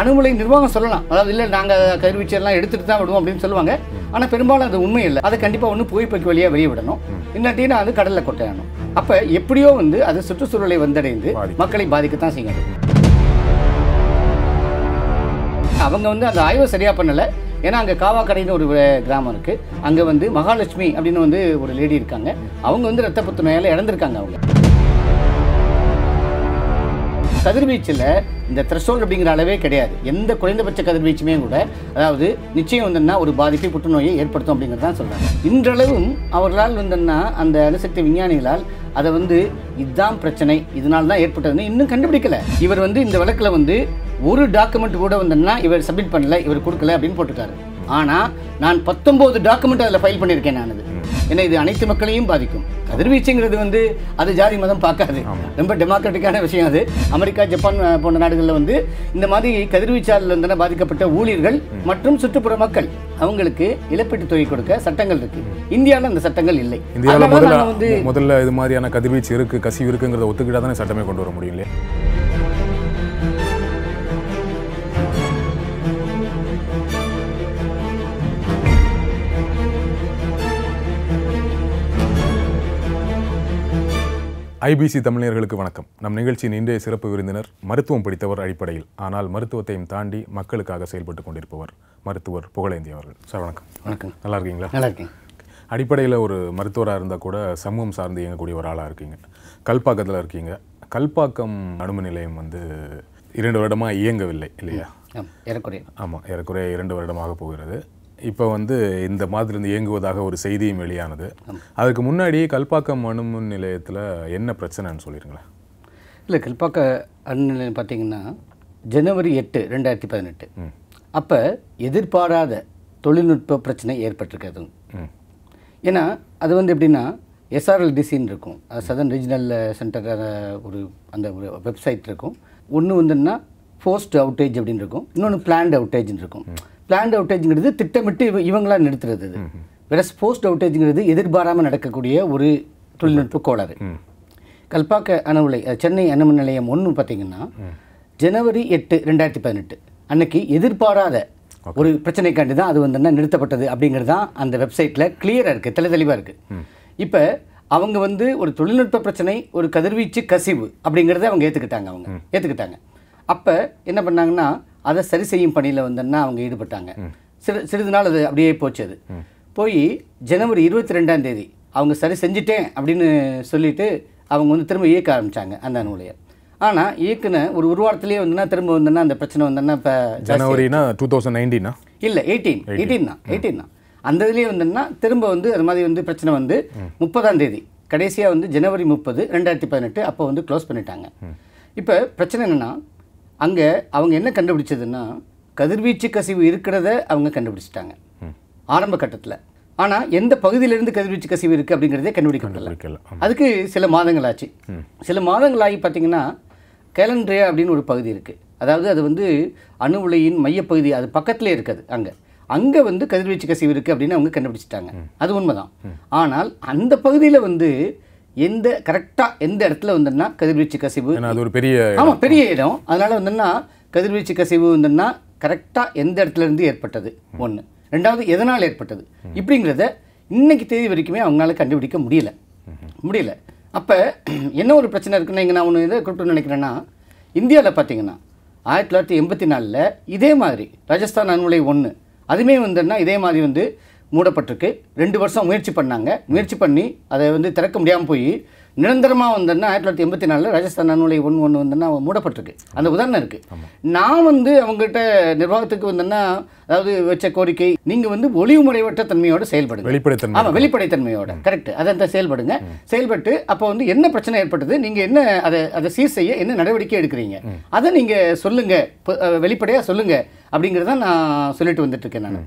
அணுமலை நிர்வாகம் சொல்லலாம் அதாவது இல்லை நாங்கள் கதிர்வீச்செல்லாம் எடுத்துகிட்டு தான் விடுவோம் அப்படின்னு சொல்லுவாங்க ஆனால் பெரும்பாலும் அது உண்மை இல்லை அதை கண்டிப்பாக ஒன்று புகைப்பைக்கு வழியாக வெளியே விடணும் இல்லாட்டி நான் அது கடலில் கொட்டையணும் அப்போ எப்படியோ வந்து அது சுற்றுச்சூழலை வந்தடைந்து மக்களை பாதிக்கத்தான் செய்யணும் அவங்க வந்து அந்த ஆய்வை சரியாக பண்ணலை ஏன்னா அங்கே காவாக்கடைன்னு ஒரு கிராமம் இருக்குது அங்கே வந்து மகாலட்சுமி அப்படின்னு வந்து ஒரு லேடி இருக்காங்க அவங்க வந்து ரத்த புத்து நோயால் இறந்துருக்காங்க அவங்க கதிர்வீச்சில் இந்த த்ரெஷோல் அப்படிங்கிற அளவே கிடையாது எந்த குறைந்தபட்ச கதிர்வீச்சுமே கூட அதாவது நிச்சயம் வந்தன்னா ஒரு பாதிப்பை புற்றுநோயை ஏற்படுத்தும் அப்படிங்கிறது தான் சொல்கிறாங்க இன்றளவும் அவர்களால் வந்தன்னா அந்த அணுசக்தி விஞ்ஞானிகளால் அதை வந்து இதுதான் பிரச்சனை இதனால தான் ஏற்பட்டதுன்னு இன்னும் கண்டுபிடிக்கல இவர் வந்து இந்த வழக்கில் வந்து ஒரு டாக்குமெண்ட் கூட வந்தன்னா இவர் சப்மிட் பண்ணல இவர் கொடுக்கல அப்படின்னு போட்டுட்டாரு ஆனால் நான் பத்தொம்போது டாக்குமெண்ட் அதில் ஃபைல் பண்ணியிருக்கேன் நான் ஏன்னா இது அனைத்து மக்களையும் பாதிக்கும் கதிர்வீச்சுங்கிறது வந்து அது ஜாதி மதம் பார்க்காது ரொம்ப டெமோக்ராட்டிக்கான விஷயம் அது அமெரிக்கா ஜப்பான் போன்ற நாடுகளில் வந்து இந்த மாதிரி கதிர்வீச்சால் இருந்தன பாதிக்கப்பட்ட ஊழியர்கள் மற்றும் சுற்றுப்புற மக்கள் அவங்களுக்கு இழப்பீட்டு தொகை கொடுக்க சட்டங்கள் இருக்கு இந்தியாவில் அந்த சட்டங்கள் இல்லை இந்தியாவில் முதல்ல இது மாதிரியான கதிர்வீச்சு இருக்கு கசிவு இருக்குங்கிறத ஒத்துக்கிட்டா தானே சட்டமே கொண்டு வர முடியும் இல்லையா ஐபிசி தமிழர்களுக்கு வணக்கம் நம் நிகழ்ச்சியின் இன்றைய சிறப்பு விருந்தினர் மருத்துவம் படித்தவர் அடிப்படையில் ஆனால் மருத்துவத்தையும் தாண்டி மக்களுக்காக செயல்பட்டு கொண்டிருப்பவர் மருத்துவர் புகழேந்தி அவர்கள் சார் வணக்கம் வணக்கம் நல்லா இருக்கீங்களா நல்லா இருக்கேன் அடிப்படையில் ஒரு மருத்துவராக இருந்தால் கூட சமூகம் சார்ந்து இயங்கக்கூடிய ஒரு ஆளாக இருக்கீங்க கல்பாக்கத்தில் இருக்கீங்க கல்பாக்கம் அணும நிலையம் வந்து இரண்டு வருடமாக இயங்கவில்லை இல்லையா ஏறக்குறைய ஆமாம் ஏறக்குறைய இரண்டு வருடமாக போகிறது இப்போ வந்து இந்த மாதிரி இயங்குவதாக ஒரு செய்தியும் வெளியானது அதுக்கு முன்னாடி கல்பாக்கம் அணுமின் நிலையத்தில் என்ன பிரச்சனைன்னு சொல்லிடுங்களேன் இல்லை கல்பாக்க அணு நிலையம் பார்த்தீங்கன்னா ஜனவரி எட்டு ரெண்டாயிரத்தி பதினெட்டு அப்போ எதிர்பாராத தொழில்நுட்ப பிரச்சனை ஏற்பட்டிருக்காது ஏன்னா அது வந்து எப்படின்னா எஸ்ஆர்எல்டிசின்னு இருக்கும் சதர்ன் ரீஜனல் சென்டர் ஒரு அந்த ஒரு வெப்சைட் இருக்கும் ஒன்று வந்துன்னா ஃபோஸ்ட் அவுட்டேஜ் அப்படின்னு இருக்கும் இன்னொன்று பிளான்ட் அவுட்டேஜ்னு இருக்கும் பிளான்ட் அவுட்டேஜ்ங்கிறது திட்டமிட்டு இவ இவங்களாம் நிறுத்துறது அது வேற போஸ்ட் அவுட்டேஜ்ங்கிறது எதிர்பாராமல் நடக்கக்கூடிய ஒரு தொழில்நுட்ப கோளாறு கல்பாக்க அணுவுலை சென்னை அணுமின் நிலையம் ஒன்று பார்த்தீங்கன்னா ஜனவரி எட்டு ரெண்டாயிரத்தி பதினெட்டு அன்னைக்கு எதிர்பாராத ஒரு பிரச்சனைக்காண்டி தான் அது வந்து என்ன நிறுத்தப்பட்டது அப்படிங்கிறது தான் அந்த வெப்சைட்டில் கிளியராக இருக்குது தெளி தெளிவாக இருக்குது இப்போ அவங்க வந்து ஒரு தொழில்நுட்ப பிரச்சனை ஒரு கதிர்வீச்சு கசிவு அப்படிங்கிறத அவங்க ஏற்றுக்கிட்டாங்க அவங்க ஏற்றுக்கிட்டாங்க அப்போ என்ன பண்ணாங்கன்னா அதை சரி செய்யும் பணியில் வந்தோன்னா அவங்க ஈடுபட்டாங்க சிறு சிறிது நாள் அது அப்படியே போச்சு அது போய் ஜனவரி இருபத்தி ரெண்டாம் தேதி அவங்க சரி செஞ்சுட்டேன் அப்படின்னு சொல்லிவிட்டு அவங்க வந்து திரும்ப இயக்க ஆரம்பித்தாங்க அந்த நூலையை ஆனால் இயக்குன ஒரு ஒரு வாரத்துலேயே வந்துன்னா திரும்ப வந்தேன்னா அந்த பிரச்சனை வந்தேன்னா இப்போ ஜனவரினா டூ தௌசண்ட் நைன்டீனா இல்லை எயிட்டீன் எயிட்டீன் தான் எயிட்டீன் தான் அந்த இதுலேயே வந்தேன்னா திரும்ப வந்து அது மாதிரி வந்து பிரச்சனை வந்து முப்பதாம் தேதி கடைசியாக வந்து ஜனவரி முப்பது ரெண்டாயிரத்தி பதினெட்டு அப்போ வந்து க்ளோஸ் பண்ணிட்டாங்க இப்போ பிரச்சனை என்னென்னா அங்கே அவங்க என்ன கண்டுபிடிச்சதுன்னா கதிர்வீச்சு கசிவு இருக்கிறத அவங்க கண்டுபிடிச்சிட்டாங்க ஆரம்ப கட்டத்தில் ஆனால் எந்த பகுதியிலேருந்து கதிர்வீச்சு கசிவு இருக்குது அப்படிங்கிறதே கண்டுபிடிக்க முடியல அதுக்கு சில மாதங்கள் ஆச்சு சில மாதங்கள் ஆகி பார்த்திங்கன்னா கேலண்ட்ரியா அப்படின்னு ஒரு பகுதி இருக்குது அதாவது அது வந்து அணு உலையின் மையப்பகுதி அது பக்கத்திலே இருக்குது அங்கே அங்கே வந்து கதிர்வீச்சு கசிவு இருக்குது அப்படின்னு அவங்க கண்டுபிடிச்சிட்டாங்க அது உண்மைதான் ஆனால் அந்த பகுதியில் வந்து எந்த கரெக்டாக எந்த இடத்துல வந்துன்னா கதிர்வீச்சு கசிவு அது ஒரு பெரிய ஆமாம் பெரிய இடம் அதனால் வந்துன்னா கதிர்வீச்சு கசிவு வந்துன்னா கரெக்டாக எந்த இடத்துலேருந்து ஏற்பட்டது ஒன்று ரெண்டாவது எதனால் ஏற்பட்டது இப்படிங்கிறத இன்றைக்கி தேதி வரைக்குமே அவங்களால கண்டுபிடிக்க முடியல முடியல அப்போ என்ன ஒரு பிரச்சனை இருக்குன்னா இங்கே நான் ஒன்று இதை குறிப்பிட்டு நினைக்கிறேன்னா இந்தியாவில் பார்த்தீங்கன்னா ஆயிரத்தி தொள்ளாயிரத்தி எண்பத்தி நாலில் இதே மாதிரி ராஜஸ்தான் அணுலை ஒன்று அதுவுமே வந்துன்னா இதே மாதிரி வந்து மூடப்பட்டிருக்கு ரெண்டு வருஷம் முயற்சி பண்ணாங்க முயற்சி பண்ணி அதை வந்து திறக்க முடியாமல் போய் நிரந்தரமாக வந்தோன்னா ஆயிரத்தி தொள்ளாயிரத்தி எண்பத்தி நாலில் ராஜஸ்தான் அணுலை ஒன்று ஒன்று வந்தோன்னா மூடப்பட்டிருக்கு அந்த உதாரணம் இருக்குது நான் வந்து அவங்ககிட்ட நிர்வாகத்துக்கு வந்தேன்னா அதாவது வச்ச கோரிக்கை நீங்கள் வந்து ஒளிவு முறைவற்ற தன்மையோடு செயல்படுங்க வெளிப்படைத்தன்மை ஆமாம் வெளிப்படைத்தன்மையோட கரெக்ட் அதை செயல்படுங்க செயல்பட்டு அப்போ வந்து என்ன பிரச்சனை ஏற்பட்டது நீங்கள் என்ன அதை அதை சீர் செய்ய என்ன நடவடிக்கை எடுக்கிறீங்க அதை நீங்கள் சொல்லுங்கள் வெளிப்படையாக சொல்லுங்கள் அப்படிங்கிறத நான் சொல்லிட்டு இருக்கேன் நான்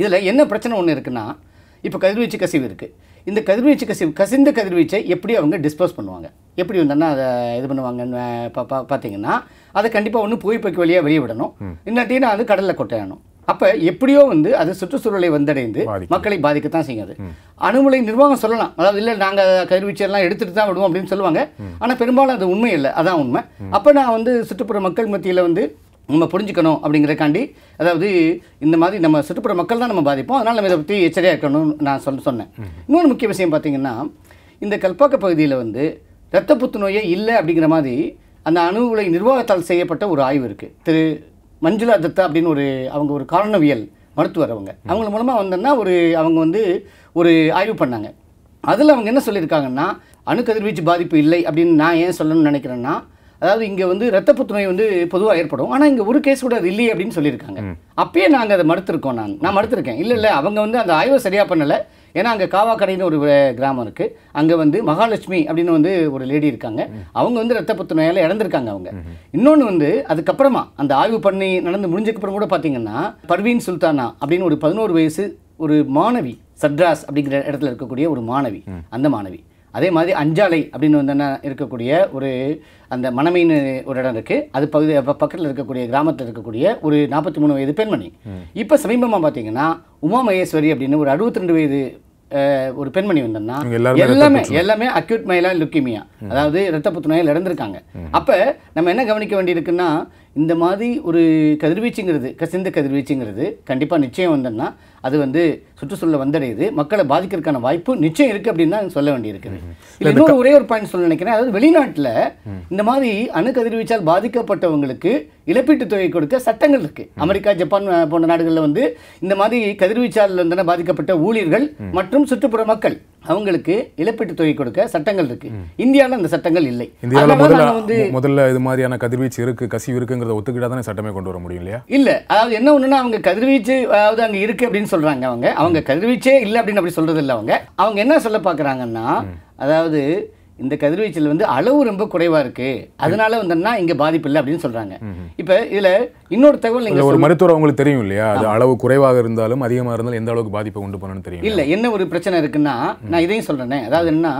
இதில் என்ன பிரச்சனை ஒன்று இருக்குன்னா இப்போ கதிர்வீச்சு கசிவு இருக்குது இந்த கதிர்வீச்சு கசிவு கசிந்த கதிர்வீச்சை எப்படி அவங்க டிஸ்போஸ் பண்ணுவாங்க எப்படி வந்தோம்னா அதை இது பண்ணுவாங்கன்னு பா பா பார்த்தீங்கன்னா அதை கண்டிப்பாக ஒன்று புகைப்பக்கு வழியாக வெளியே விடணும் இல்லாட்டினா அது கடலில் கொட்டையானோம் அப்போ எப்படியோ வந்து அது சுற்றுச்சூழலை வந்தடைந்து மக்களை பாதிக்கத்தான் செய்யாது அணுமலை நிர்வாகம் சொல்லலாம் அதாவது இல்லை நாங்கள் எல்லாம் எடுத்துகிட்டு தான் விடுவோம் அப்படின்னு சொல்லுவாங்க ஆனால் பெரும்பாலும் அது உண்மை இல்லை அதான் உண்மை அப்போ நான் வந்து சுற்றுப்புற மக்கள் மத்தியில் வந்து நம்ம புரிஞ்சுக்கணும் அப்படிங்கிறக்காண்டி அதாவது இந்த மாதிரி நம்ம சுற்றுப்புற மக்கள் தான் நம்ம பாதிப்போம் அதனால் நம்ம இதை பற்றி எச்சரியாக இருக்கணும்னு நான் சொல்ல சொன்னேன் இன்னொன்று முக்கிய விஷயம் பார்த்திங்கன்னா இந்த கல்பாக்க பகுதியில் வந்து இரத்த புத்துநோயே இல்லை அப்படிங்கிற மாதிரி அந்த அணு உலை நிர்வாகத்தால் செய்யப்பட்ட ஒரு ஆய்வு இருக்குது திரு மஞ்சுளா தத்தா அப்படின்னு ஒரு அவங்க ஒரு காரணவியல் மருத்துவர் அவங்க அவங்க மூலமாக வந்தோன்னா ஒரு அவங்க வந்து ஒரு ஆய்வு பண்ணாங்க அதில் அவங்க என்ன சொல்லியிருக்காங்கன்னா கதிர்வீச்சு பாதிப்பு இல்லை அப்படின்னு நான் ஏன் சொல்லணும்னு நினைக்கிறேன்னா அதாவது இங்கே வந்து ரத்த புத்துணை வந்து பொதுவாக ஏற்படும் ஆனால் இங்கே ஒரு கேஸ் கூட இல்லையே அப்படின்னு சொல்லியிருக்காங்க அப்பயே நாங்கள் அதை மறுத்துருக்கோம் நான் நான் மறுத்துருக்கேன் இல்லை இல்லை அவங்க வந்து அந்த ஆய்வை சரியாக பண்ணலை ஏன்னா அங்கே காவாக்கடைன்னு ஒரு கிராமம் இருக்குது அங்கே வந்து மகாலட்சுமி அப்படின்னு வந்து ஒரு லேடி இருக்காங்க அவங்க வந்து ரத்த புற்றுநோயால் இறந்துருக்காங்க அவங்க இன்னொன்று வந்து அதுக்கப்புறமா அந்த ஆய்வு பண்ணி நடந்து முடிஞ்சக்கப்புறம் கூட பார்த்தீங்கன்னா பர்வீன் சுல்தானா அப்படின்னு ஒரு பதினோரு வயசு ஒரு மாணவி சட்ராஸ் அப்படிங்கிற இடத்துல இருக்கக்கூடிய ஒரு மாணவி அந்த மாணவி அதே மாதிரி அஞ்சாலை அப்படின்னு வந்து என்ன இருக்கக்கூடிய ஒரு அந்த மணமைன்னு ஒரு இடம் இருக்குது அது பகுதி பக்கத்தில் இருக்கக்கூடிய கிராமத்தில் இருக்கக்கூடிய ஒரு நாற்பத்தி மூணு வயது பெண்மணி இப்போ சமீபமாக பார்த்தீங்கன்னா உமா மகேஸ்வரி அப்படின்னு ஒரு அறுபத்தி ரெண்டு வயது ஒரு பெண்மணி வந்தோம்னா எல்லாமே எல்லாமே அக்யூட் மயிலா லுக்கிமியா அதாவது இரத்த புத்துணையில் இழந்திருக்காங்க அப்போ நம்ம என்ன கவனிக்க வேண்டியிருக்குன்னா இந்த மாதிரி ஒரு கதிர்வீச்சுங்கிறது கசிந்த கதிர்வீச்சுங்கிறது கண்டிப்பாக நிச்சயம் வந்தோம்னா அது வந்து சுற்றுச்சூழல் வந்தடையுது மக்களை பாதிக்கிறதுக்கான வாய்ப்பு நிச்சயம் இருக்குது அப்படின்னு சொல்ல வேண்டியிருக்குது இல்லை இன்னொரு ஒரே ஒரு பாயிண்ட் சொல்ல நினைக்கிறேன் அதாவது வெளிநாட்டில் இந்த மாதிரி அணு கதிர்வீச்சால் பாதிக்கப்பட்டவங்களுக்கு இழப்பீட்டு தொகை கொடுக்க சட்டங்கள் இருக்குது அமெரிக்கா ஜப்பான் போன்ற நாடுகளில் வந்து இந்த மாதிரி கதிர்வீச்சால் இருந்தன பாதிக்கப்பட்ட ஊழியர்கள் மற்றும் சுற்றுப்புற மக்கள் அவங்களுக்கு இழப்பீட்டு தொகை கொடுக்க சட்டங்கள் இருக்கு இந்தியாவில் அந்த சட்டங்கள் இல்லை இந்தியாவில் முதல்ல வந்து முதல்ல இது மாதிரியான கதிர்வீச்சு இருக்கு கசிவு இருக்குங்கிறத ஒத்துக்கிட்டா தானே சட்டமே கொண்டு வர முடியும் இல்லையா இல்லை அதாவது என்ன ஒன்றுனா அவங்க கதிர்வீச்சு அதாவது அங்கே இருக்கு அப்படின்னு சொல்றாங்க சொல்கிறாங்க அவங்க அவங்க கதிர்வீச்சே இல்லை அப்படின்னு அப்படி சொல்கிறது இல்லை அவங்க அவங்க என்ன சொல்ல பார்க்குறாங்கன்னா அதாவது இந்த கதிர்வீச்சில் வந்து அளவு ரொம்ப குறைவாக இருக்குது அதனால வந்துன்னா இங்கே பாதிப்பு இல்லை அப்படின்னு சொல்கிறாங்க இப்போ இதில் இன்னொரு தகவல் நீங்கள் ஒரு மருத்துவர் அவங்களுக்கு தெரியும் இல்லையா அது அளவு குறைவாக இருந்தாலும் அதிகமாக இருந்தாலும் எந்த அளவுக்கு பாதிப்பை உண்டு பண்ணணும்னு தெரியும் இல்லை என்ன ஒரு பிரச்சனை இருக்குன்னா நான் இதையும் சொல்கிறேன் அதாவது என்ன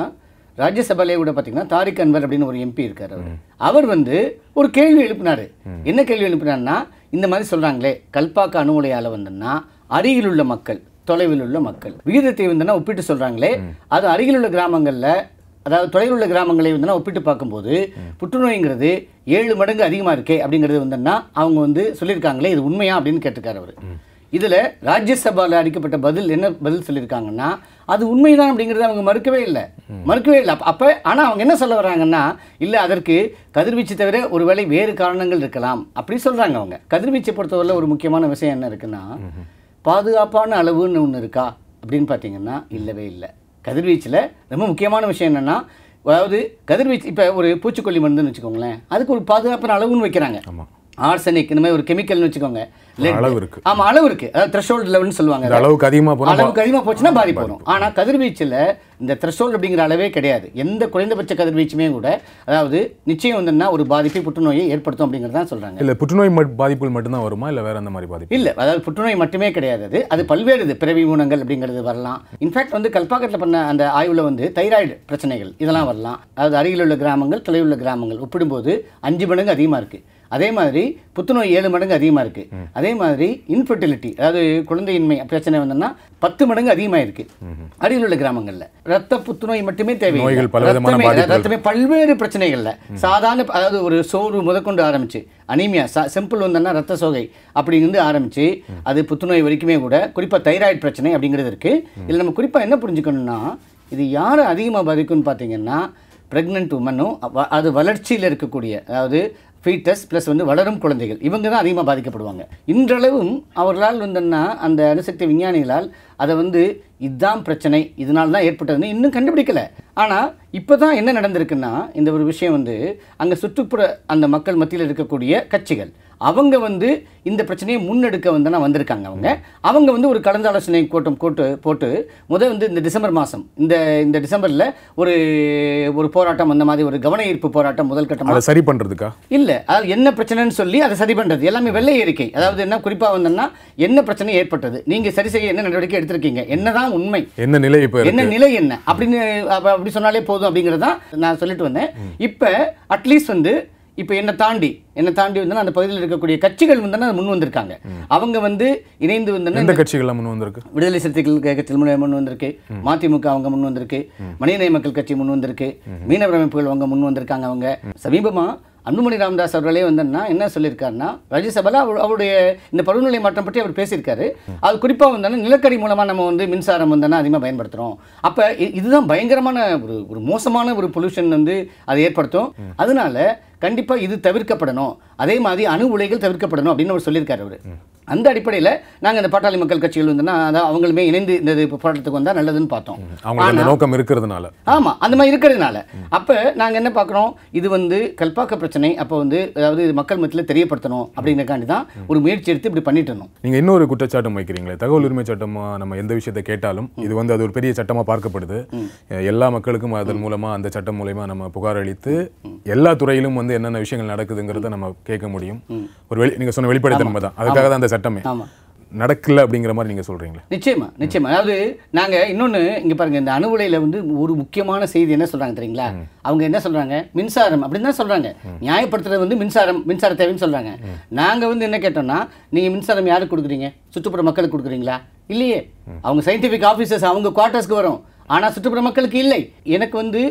ராஜ்யசபாலே கூட பார்த்தீங்கன்னா தாரிக் அன்வர் அப்படின்னு ஒரு எம்பி இருக்கார் அவர் அவர் வந்து ஒரு கேள்வி எழுப்பினார் என்ன கேள்வி எழுப்பினார்னா இந்த மாதிரி சொல்கிறாங்களே கல்பாக்க அணு உலையால் வந்துன்னா அருகில் உள்ள மக்கள் தொலைவில் உள்ள மக்கள் விகிதத்தை வந்து ஒப்பிட்டு சொல்றாங்களே அது அருகில் உள்ள கிராமங்களில் அதாவது தொலைவில் உள்ள கிராமங்களை வந்து ஒப்பிட்டு பார்க்கும்போது புற்றுநோய்ங்கிறது ஏழு மடங்கு அதிகமாக இருக்கே அப்படிங்கிறது வந்துன்னா அவங்க வந்து சொல்லியிருக்காங்களே இது உண்மையா அப்படின்னு கேட்டிருக்காரு அவர் இதில் ராஜ்யசபாவில் அடிக்கப்பட்ட பதில் என்ன பதில் சொல்லியிருக்காங்கன்னா அது உண்மைதான் அப்படிங்கிறது அவங்க மறுக்கவே இல்லை மறுக்கவே இல்லை அப்போ ஆனால் அவங்க என்ன சொல்ல வராங்கன்னா இல்லை அதற்கு கதிர்வீச்சு தவிர ஒருவேளை வேறு காரணங்கள் இருக்கலாம் அப்படி சொல்கிறாங்க அவங்க கதிர்வீச்சை பொறுத்தவரையில் ஒரு முக்கியமான விஷயம் என்ன இருக்குன்னா பாதுகாப்பான அளவுன்னு ஒன்று இருக்கா அப்படின்னு பார்த்தீங்கன்னா இல்லவே இல்லை கதிர்வீச்சில் ரொம்ப முக்கியமான விஷயம் என்னென்னா அதாவது கதிர்வீச்சு இப்போ ஒரு பூச்சிக்கொல்லி மருந்துன்னு வச்சுக்கோங்களேன் அதுக்கு ஒரு பாதுகாப்பான அளவுன்னு வைக்கிறாங்க ஆமாம் ஆர்சனிக் இந்த மாதிரி ஒரு கெமிக்கல்னு வச்சுக்கோங்க அளவு இருக்கு ஆமா அளவு இருக்கு அதாவது த்ரெஷோல்டு லெவல்னு சொல்லுவாங்க அளவுக்கு அதிகமாக போகும் அளவுக்கு அதிகமாக போச்சுன்னா பாதிப்பு வரும் ஆனால் கதிர்வீச்சில் இந்த த்ரெஷோல்டு அப்படிங்கிற அளவே கிடையாது எந்த குறைந்தபட்ச கதிர்வீச்சுமே கூட அதாவது நிச்சயம் வந்துன்னா ஒரு பாதிப்பை புற்றுநோயை ஏற்படுத்தும் அப்படிங்கிறது தான் சொல்கிறாங்க இல்லை புற்றுநோய் பாதிப்புகள் மட்டும்தான் வருமா இல்லை வேறு அந்த மாதிரி பாதிப்பு இல்லை அதாவது புற்றுநோய் மட்டுமே கிடையாது அது அது பல்வேறு இது பிறவி ஊனங்கள் அப்படிங்கிறது வரலாம் இன்ஃபேக்ட் வந்து கல்பாக்கத்தில் பண்ண அந்த ஆய்வில் வந்து தைராய்டு பிரச்சனைகள் இதெல்லாம் வரலாம் அதாவது அருகில் உள்ள கிராமங்கள் தொலைவுள்ள உள்ள கிராமங்கள் ஒப்பிடும்போது அஞ்சு மடங்கு அதிகமா இருக்கு அதே மாதிரி புத்துநோய் ஏழு மடங்கு அதிகமாக இருக்கு அதே மாதிரி இன்ஃபர்டிலிட்டி அதாவது குழந்தையின்மை பிரச்சனை வந்தோம்னா பத்து மடங்கு அதிகமாக இருக்கு அருகில் உள்ள கிராமங்களில் ரத்த புத்துநோய் மட்டுமே தேவை பல்வேறு பிரச்சனைகள்ல சாதாரண அதாவது ஒரு சோறு முதற்கொண்டு ஆரம்பிச்சு அனிமியா சிம்பிள் வந்தோம்னா ரத்த சோகை அப்படிங்கிறது ஆரம்பிச்சு அது புத்துநோய் வரைக்குமே கூட குறிப்பாக தைராய்டு பிரச்சனை அப்படிங்கிறது இருக்கு இதில் நம்ம குறிப்பாக என்ன புரிஞ்சுக்கணும்னா இது யாரை அதிகமாக பாதிக்கும்னு பார்த்தீங்கன்னா ப்ரெக்னென்ட் உமனும் அது வளர்ச்சியில் இருக்கக்கூடிய அதாவது ஃபீட்டஸ் ப்ளஸ் வந்து வளரும் குழந்தைகள் இவங்க தான் அதிகமாக பாதிக்கப்படுவாங்க இன்றளவும் அவர்களால் வந்துன்னா அந்த அணுசக்தி விஞ்ஞானிகளால் அதை வந்து இதுதான் பிரச்சனை இதனால தான் ஏற்பட்டதுன்னு இன்னும் கண்டுபிடிக்கலை ஆனால் இப்போ தான் என்ன நடந்திருக்குன்னா இந்த ஒரு விஷயம் வந்து அங்கே சுற்றுப்புற அந்த மக்கள் மத்தியில் இருக்கக்கூடிய கட்சிகள் அவங்க வந்து இந்த பிரச்சனையை முன்னெடுக்க வந்து வந்திருக்காங்க அவங்க அவங்க வந்து ஒரு கலந்தாலோசனை கூட்டம் கூட்டு போட்டு முதல் வந்து இந்த டிசம்பர் மாதம் இந்த இந்த டிசம்பரில் ஒரு ஒரு போராட்டம் அந்த மாதிரி ஒரு கவன ஈர்ப்பு போராட்டம் முதல் கட்டமாக சரி பண்ணுறதுக்கா இல்லை அதாவது என்ன பிரச்சனைன்னு சொல்லி அதை சரி பண்ணுறது எல்லாமே வெள்ளை அறிக்கை அதாவது என்ன குறிப்பாக வந்தோம்னா என்ன பிரச்சனை ஏற்பட்டது நீங்கள் சரி செய்ய என்ன நடவடிக்கை எடுத்திருக்கீங்க என்னதான் உண்மை என்ன நிலை இப்போ என்ன நிலை என்ன அப்படின்னு அப்படி சொன்னாலே போதும் அப்படிங்கிறதான் நான் சொல்லிட்டு வந்தேன் இப்போ அட்லீஸ்ட் வந்து இப்போ என்னை தாண்டி என்னை தாண்டி வந்தால் அந்த பகுதியில் இருக்கக்கூடிய கட்சிகள் வந்து முன் வந்திருக்காங்க அவங்க வந்து இணைந்து வந்து இந்த கட்சிகள் முன் வந்திருக்கு விடுதலை சிறுத்தைகள் கட்சி முன் வந்திருக்கு மதிமுக அவங்க முன் வந்திருக்கு மனிதநேய மக்கள் கட்சி முன் வந்திருக்கு மீனவர் அமைப்புகள் அவங்க முன் வந்திருக்காங்க அவங்க சமீபமாக அன்புமணி ராமதாஸ் அவர்களே வந்தோன்னா என்ன சொல்லியிருக்காருன்னா ராஜ்யசபால அவர் அவருடைய இந்த பருவநிலை மாற்றம் பற்றி அவர் பேசியிருக்காரு அது குறிப்பாக வந்தாலும் நிலக்கரி மூலமாக நம்ம வந்து மின்சாரம் வந்தோன்னா அதிகமாக பயன்படுத்துகிறோம் அப்போ இதுதான் பயங்கரமான ஒரு ஒரு மோசமான ஒரு பொல்யூஷன் வந்து அதை ஏற்படுத்தும் அதனால கண்டிப்பாக இது தவிர்க்கப்படணும் அதே மாதிரி அணு உலைகள் தவிர்க்கப்படணும் அப்படின்னு அவர் சொல்லியிருக்காரு அவர் அந்த அடிப்படையில் நாங்கள் இந்த பாட்டாளி மக்கள் கட்சிகள் வந்து அதான் அவங்களுமே இணைந்து இந்த போராட்டத்துக்கு வந்தால் நல்லதுன்னு பார்த்தோம் நோக்கம் இருக்கிறதுனால ஆமாம் அந்த மாதிரி இருக்கிறதுனால அப்போ நாங்கள் என்ன பார்க்குறோம் இது வந்து கல்பாக்க பிரச்சனை அப்போ வந்து அதாவது மக்கள் மத்தியில் தெரியப்படுத்தணும் அப்படிங்கிறக்காண்டி தான் ஒரு முயற்சி எடுத்து இப்படி பண்ணிட்டு இருந்தோம் நீங்கள் இன்னொரு குற்றச்சாட்டம் வைக்கிறீங்களே தகவல் உரிமை சட்டமாக நம்ம எந்த விஷயத்தை கேட்டாலும் இது வந்து அது ஒரு பெரிய சட்டமாக பார்க்கப்படுது எல்லா மக்களுக்கும் அதன் மூலமாக அந்த சட்டம் மூலயமா நம்ம புகார் அளித்து எல்லா துறையிலும் வந்து என்னென்ன விஷயங்கள் நடக்குதுங்கிறத நம்ம கேட்க முடியும் ஒரு வெளி நீங்கள் சொன்ன வெளிப்படைத்தன்மை தான் அதுக்காக தான் அந்த சட்டமே நடக்கல அப்படிங்கிற மாதிரி நீங்கள் சொல்கிறீங்களா நிச்சயமா நிச்சயமா அதாவது நாங்கள் இன்னொன்று இங்கே பாருங்கள் இந்த அணுவலையில் வந்து ஒரு முக்கியமான செய்தி என்ன சொல்கிறாங்க தெரியுங்களா அவங்க என்ன சொல்கிறாங்க மின்சாரம் அப்படின்னு தான் சொல்கிறாங்க நியாயப்படுத்துறது வந்து மின்சாரம் மின்சார தேவைன்னு சொல்கிறாங்க நாங்கள் வந்து என்ன கேட்டோம்னா நீங்கள் மின்சாரம் யாருக்கு கொடுக்குறீங்க சுற்றுப்புற மக்களுக்கு கொடுக்குறீங்களா இல்லையே அவங்க சயின்டிஃபிக் ஆஃபீஸர்ஸ் அவங்க குவார்ட்டர்ஸ்க்கு வரும் ஆனால் சுற்றுப்புற மக்களுக்கு இல்லை எனக்கு வந்து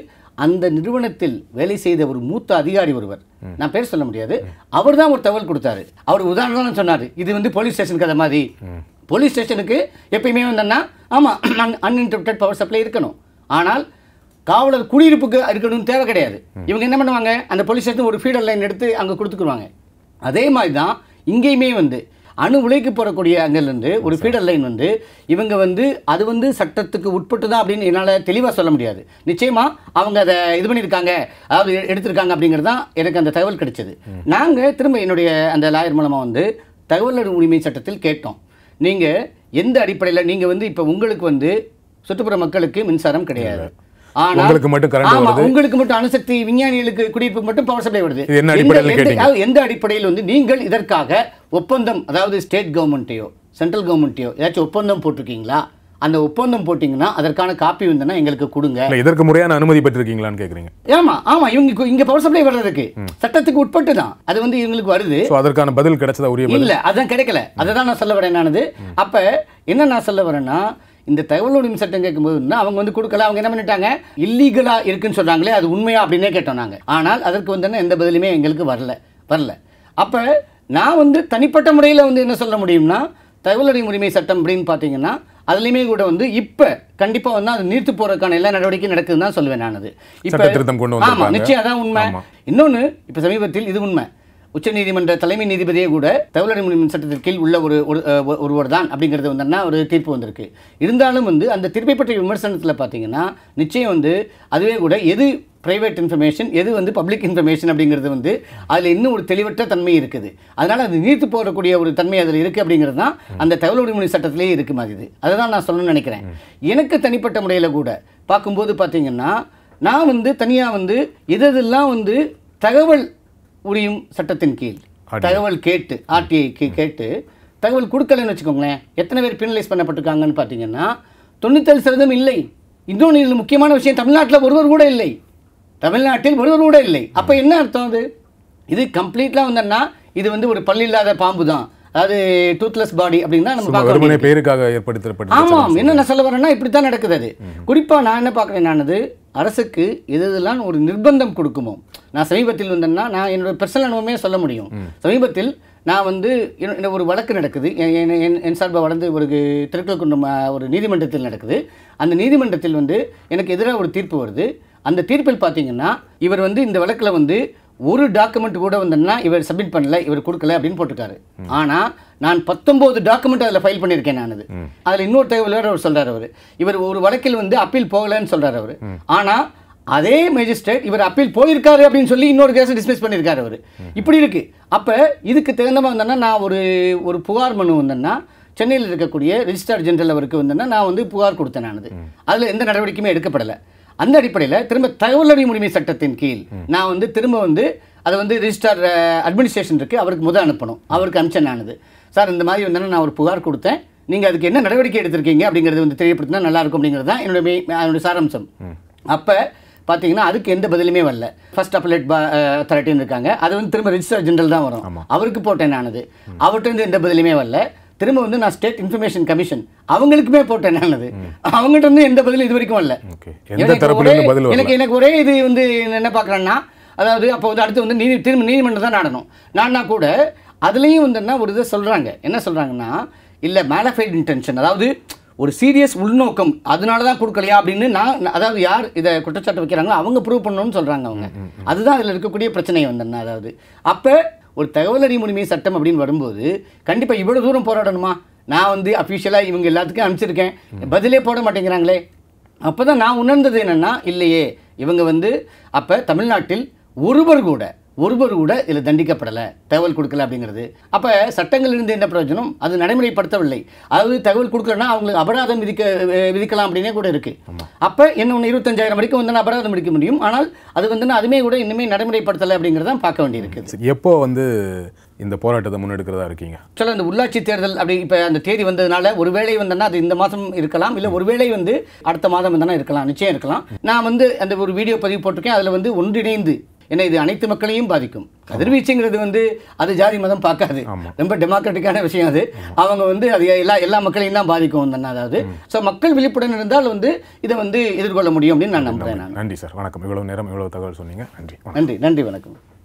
அந்த நிறுவனத்தில் வேலை செய்த ஒரு மூத்த அதிகாரி ஒருவர் நான் பேர் சொல்ல முடியாது அவர் தான் ஒரு தகவல் கொடுத்தாரு அவர் உதாரணம் சொன்னார் இது வந்து போலீஸ் ஸ்டேஷன் கதை மாதிரி போலீஸ் ஸ்டேஷனுக்கு எப்பயுமே வந்தோன்னா ஆமாம் அன்இன்டர்ப்டட் பவர் சப்ளை இருக்கணும் ஆனால் காவலர் குடியிருப்புக்கு இருக்கணும்னு தேவை கிடையாது இவங்க என்ன பண்ணுவாங்க அந்த போலீஸ் ஸ்டேஷன் ஒரு ஃபீடர் லைன் எடுத்து அங்கே கொடுத்துக்குருவாங்க அதே மாதிரி தான் இங்கேயுமே வந்து அணு உலைக்கு போகக்கூடிய அங்கிலிருந்து ஒரு ஃபீடர் லைன் வந்து இவங்க வந்து அது வந்து சட்டத்துக்கு உட்பட்டு தான் அப்படின்னு என்னால் தெளிவாக சொல்ல முடியாது நிச்சயமாக அவங்க அதை இது பண்ணியிருக்காங்க அதாவது எடுத்திருக்காங்க அப்படிங்கிறது தான் எனக்கு அந்த தகவல் கிடைச்சது நாங்கள் திரும்ப என்னுடைய அந்த லாயர் மூலமாக வந்து தகவல் உரிமை சட்டத்தில் கேட்டோம் நீங்கள் எந்த அடிப்படையில் நீங்கள் வந்து இப்போ உங்களுக்கு வந்து சுற்றுப்புற மக்களுக்கு மின்சாரம் கிடையாது உங்களுக்கு மட்டும் கரண்ட் வருது உங்களுக்கு மட்டும் அணுசக்தி விஞ்ஞானிகளுக்கு குடிப்பு மட்டும் பவர் சப்ளை வருது என்ன அடிப்படையில் கேட்டீங்க எந்த அடிப்படையில் வந்து நீங்கள் இதற்காக ஒப்பந்தம் அதாவது ஸ்டேட் கவர்மெண்ட்டையோ சென்ட்ரல் கவர்மெண்ட்டையோ ஏதாச்சும் ஒப்பந்தம் போட்டிருக்கீங்களா அந்த ஒப்பந்தம் போட்டிங்கன்னா அதற்கான காப்பி வந்துன்னா எங்களுக்கு கொடுங்க இதற்கு முறையான அனுமதி பெற்றிருக்கீங்களான்னு கேக்குறீங்க ஆமாம் ஆமா இவங்க இங்க பவர் சப்ளை வர்றதுக்கு சட்டத்துக்கு உட்பட்டு தான் அது வந்து இவங்களுக்கு வருது அதற்கான பதில் கிடைச்சதா உரிய இல்ல அதான் கிடைக்கல அதை தான் நான் சொல்ல வரேன் என்னானது அப்ப என்ன நான் சொல்ல வரேன்னா இந்த உரிமை சட்டம் கேட்கும்போது அவங்க வந்து கொடுக்கல அவங்க என்ன பண்ணிட்டாங்க இல்லீகலாக இருக்குன்னு சொல்கிறாங்களே அது உண்மையா அப்படின்னே கேட்டோம் நாங்கள் ஆனால் அதற்கு வந்து எந்த பதிலுமே எங்களுக்கு வரல வரல அப்போ நான் வந்து தனிப்பட்ட முறையில் வந்து என்ன சொல்ல முடியும்னா தகவலடி உரிமை சட்டம் அப்படின்னு பார்த்தீங்கன்னா அதுலேயுமே கூட வந்து இப்போ கண்டிப்பாக வந்து அது நீர்த்து போகிறதுக்கான எல்லா நடவடிக்கையும் நடக்குதுன்னு தான் சொல்லுவேன் நான் அது இப்போ ஆமாம் நிச்சயம் அதான் உண்மை இன்னொன்று இப்போ சமீபத்தில் இது உண்மை உச்சநீதிமன்ற தலைமை நீதிபதியே கூட தகவல் அறிமுகம் சட்டத்தின் கீழ் உள்ள ஒரு ஒருவர் தான் அப்படிங்கிறது வந்தோன்னா ஒரு தீர்ப்பு வந்திருக்கு இருந்தாலும் வந்து அந்த தீர்ப்பை பற்றிய விமர்சனத்தில் பார்த்தீங்கன்னா நிச்சயம் வந்து அதுவே கூட எது ப்ரைவேட் இன்ஃபர்மேஷன் எது வந்து பப்ளிக் இன்ஃபர்மேஷன் அப்படிங்கிறது வந்து அதில் இன்னும் ஒரு தெளிவற்ற தன்மை இருக்குது அதனால் அது நீர்த்து போகக்கூடிய ஒரு தன்மை அதில் இருக்குது அப்படிங்கிறது தான் அந்த தகவல் உரிமை சட்டத்திலேயே இருக்கு மாதிரி இது அதை தான் நான் சொல்லணும்னு நினைக்கிறேன் எனக்கு தனிப்பட்ட முறையில் கூட பார்க்கும்போது பார்த்திங்கன்னா நான் வந்து தனியாக வந்து எதெல்லாம் வந்து தகவல் உரியும் சட்டத்தின் கீழ் தகவல் கேட்டு ஆர்டிஐக்கு கேட்டு தகவல் கொடுக்கலன்னு வச்சுக்கோங்களேன் எத்தனை பேர் பினலைஸ் பண்ணப்பட்டிருக்காங்கன்னு பார்த்தீங்கன்னா தொண்ணூத்தேழு சதவீதம் இல்லை இன்னொன்று இதில் முக்கியமான விஷயம் தமிழ்நாட்டில் ஒருவர் கூட இல்லை தமிழ்நாட்டில் ஒருவர் கூட இல்லை அப்போ என்ன அர்த்தம் அது இது கம்ப்ளீட்லாம் வந்தோன்னா இது வந்து ஒரு பள்ளி இல்லாத பாம்பு தான் அதாவது டூத்லெஸ் பாடி அப்படின்னா நம்ம பேருக்காக ஏற்படுத்தப்பட்டு ஆமாம் என்ன நான் சொல்ல வரேன்னா இப்படி தான் நடக்குது அது குறிப்பாக நான் என்ன பார்க்குறேன் நான் அரசுக்கு இதெல்லாம் ஒரு நிர்பந்தம் கொடுக்குமோ நான் சமீபத்தில் வந்தேன்னா நான் என்னோட பெர்சனல் அனுபவமே சொல்ல முடியும் சமீபத்தில் நான் வந்து என்ன ஒரு வழக்கு நடக்குது என் என் சார்பாக வளர்ந்து ஒரு திருக்கல்குன்றம் ஒரு நீதிமன்றத்தில் நடக்குது அந்த நீதிமன்றத்தில் வந்து எனக்கு எதிராக ஒரு தீர்ப்பு வருது அந்த தீர்ப்பில் பார்த்தீங்கன்னா இவர் வந்து இந்த வழக்கில் வந்து ஒரு டாக்குமெண்ட் கூட வந்தோம்னா இவர் சப்மிட் பண்ணல இவர் கொடுக்கல அப்படின்னு போட்டிருக்காரு ஆனால் நான் பத்தொம்போது டாக்குமெண்ட் அதில் ஃபைல் பண்ணியிருக்கேன் நான் அது அதில் இன்னொரு தகவலோடு அவர் சொல்கிறார் அவர் இவர் ஒரு வழக்கில் வந்து அப்பீல் போகலன்னு சொல்கிறார் அவர் ஆனால் அதே மேஜிஸ்ட்ரேட் இவர் அப்பீல் போயிருக்காரு அப்படின்னு சொல்லி இன்னொரு கேஸை டிஸ்மிஸ் பண்ணியிருக்காரு அவர் இப்படி இருக்குது அப்போ இதுக்கு தகுந்த மாதிரி வந்தேன்னா நான் ஒரு ஒரு புகார் மனு வந்தேன்னா சென்னையில் இருக்கக்கூடிய ரிஜிஸ்டர் ஜெனரல் அவருக்கு வந்தேன்னா நான் வந்து புகார் கொடுத்தேன் நான் அது அதில் எந்த நடவடிக்கையுமே எடுக்கப்படலை அந்த அடிப்படையில் திரும்ப தகவல் அறியும் உரிமை சட்டத்தின் கீழ் நான் வந்து திரும்ப வந்து அதை வந்து ரிஜிஸ்டார் அட்மினிஸ்ட்ரேஷன் இருக்குது அவருக்கு முதல் அனுப்பணும் அவருக்கு அம்சன் ஆனது சார் இந்த மாதிரி வந்து நான் ஒரு புகார் கொடுத்தேன் நீங்கள் அதுக்கு என்ன நடவடிக்கை எடுத்திருக்கீங்க அப்படிங்கிறது வந்து தெரியப்படுத்தினா நல்லாயிருக்கும் அப்படிங்கிறது தான் என்னுடைய என்னுடைய சாராம்சம் அப்போ பார்த்தீங்கன்னா அதுக்கு எந்த பதிலுமே வரல ஃபர்ஸ்ட் அப்பலேட் அத்தாரிட்டின்னு இருக்காங்க அது வந்து திரும்ப ரிஜிஸ்டர் ஜென்ரல் தான் வரும் அவருக்கு போட்டேன் ஆனது அவர்கிட்ட எந்த பதிலுமே வரல திரும்ப வந்து நான் ஸ்டேட் இன்ஃபர்மேஷன் கமிஷன் அவங்களுக்குமே போட்டேன் நான் அது அவங்ககிட்ட இருந்து எந்த பதிலும் இது வரைக்கும் வரல எனக்கு எனக்கு ஒரே இது வந்து என்ன பார்க்குறேன்னா அதாவது அப்போ வந்து அடுத்து வந்து நீதி திரும்ப நீதிமன்றம் தான் நாடணும் நானா கூட அதுலேயும் வந்து என்ன ஒரு இதை சொல்கிறாங்க என்ன சொல்கிறாங்கன்னா இல்லை மேலஃபைட் இன்டென்ஷன் அதாவது ஒரு சீரியஸ் உள்நோக்கம் அதனால தான் கொடுக்கலையா அப்படின்னு நான் அதாவது யார் இதை குற்றச்சாட்டு வைக்கிறாங்களோ அவங்க ப்ரூவ் பண்ணணும்னு சொல்கிறாங்க அவங்க அதுதான் அதில் இருக்கக்கூடிய பிரச்சனை வந்தேன் அதாவது அப்போ ஒரு தகவல் உரிமை சட்டம் அப்படின்னு வரும்போது கண்டிப்பாக இவ்வளோ தூரம் போராடணுமா நான் வந்து அஃபிஷியலாக இவங்க எல்லாத்துக்கும் அனுப்பிச்சிருக்கேன் பதிலே போட மாட்டேங்கிறாங்களே அப்போ தான் நான் உணர்ந்தது என்னென்னா இல்லையே இவங்க வந்து அப்போ தமிழ்நாட்டில் ஒருவர் கூட ஒருவர் கூட இதில் தண்டிக்கப்படலை தகவல் கொடுக்கல அப்படிங்கிறது அப்போ சட்டங்கள் இருந்து என்ன பிரயோஜனம் அது நடைமுறைப்படுத்தவில்லை அதாவது தகவல் கொடுக்கலன்னா அவங்களுக்கு அபராதம் விதிக்க விதிக்கலாம் அப்படின்னே கூட இருக்குது அப்போ என்ன ஒன்று இருபத்தஞ்சாயிரம் வரைக்கும் வந்து அபராதம் விதிக்க முடியும் ஆனால் அது வந்து அதுமே கூட இன்னுமே நடைமுறைப்படுத்தலை அப்படிங்கிறத பார்க்க வேண்டியிருக்கு எப்போ வந்து இந்த போராட்டத்தை முன்னெடுக்கிறதா இருக்கீங்க சில அந்த உள்ளாட்சி தேர்தல் அப்படி இப்போ அந்த தேதி வந்ததுனால ஒருவேளை வந்தோன்னா அது இந்த மாதம் இருக்கலாம் இல்லை ஒருவேளை வந்து அடுத்த மாதம் வந்தோன்னா இருக்கலாம் நிச்சயம் இருக்கலாம் நான் வந்து அந்த ஒரு வீடியோ பதிவு போட்டிருக்கேன் அதில் வந்து ஒன்றிணைந்து ஏன்னா இது அனைத்து மக்களையும் பாதிக்கும் கதிர்வீச்சுங்கிறது வந்து அது ஜாதி மதம் பார்க்காது ரொம்ப டெமோக்ராட்டிக்கான விஷயம் அது அவங்க வந்து அது எல்லா எல்லா மக்களையும் தான் பாதிக்கும் தானே அதாவது ஸோ மக்கள் விழிப்புடன் இருந்தால் வந்து இதை வந்து எதிர்கொள்ள முடியும் அப்படின்னு நான் நம்புறேன் நன்றி சார் வணக்கம் இவ்வளவு நேரம் இவ்வளவு தகவல் சொன்னீங்க நன்றி நன்றி நன்றி வணக்கம்